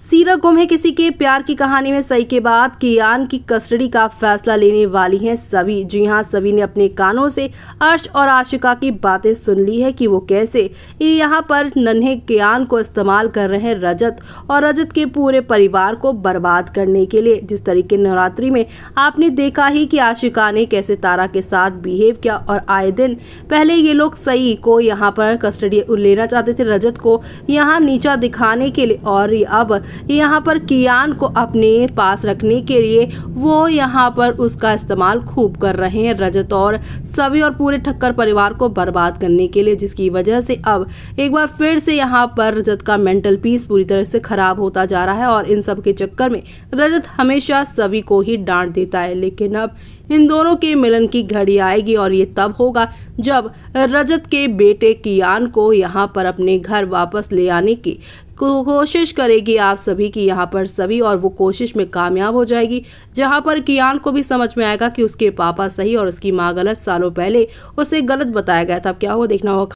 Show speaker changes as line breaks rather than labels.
सीरा गुम है किसी के प्यार की कहानी में सही के बाद कियान की कस्टडी का फैसला लेने वाली हैं सभी जी हां सभी ने अपने कानों से अर्श और आशिका की बातें सुन ली है कि वो कैसे यहां पर नन्हे कियान को इस्तेमाल कर रहे हैं रजत और रजत के पूरे परिवार को बर्बाद करने के लिए जिस तरीके नवरात्रि में आपने देखा ही कि आशिका ने कैसे तारा के साथ बिहेव किया और आए दिन पहले ये लोग सई को यहाँ पर कस्टडी लेना चाहते थे रजत को यहाँ नीचा दिखाने के लिए और अब यहाँ पर कियान को अपने पास रखने के लिए वो यहाँ पर उसका इस्तेमाल खूब कर रहे हैं रजत और सभी और पूरे ठक्कर परिवार को बर्बाद करने के लिए जिसकी वजह से अब एक बार फिर से यहाँ पर रजत का मेंटल पीस पूरी तरह से खराब होता जा रहा है और इन सब के चक्कर में रजत हमेशा सभी को ही डांट देता है लेकिन अब इन दोनों के मिलन की घड़ी आएगी और ये तब होगा जब रजत के बेटे कियान को यहाँ पर अपने घर वापस ले आने की कोशिश करेगी आप सभी की यहाँ पर सभी और वो कोशिश में कामयाब हो जाएगी जहाँ पर कियान को भी समझ में आएगा कि उसके पापा सही और उसकी माँ गलत सालों पहले उसे गलत बताया गया था अब क्या हुआ देखना होगा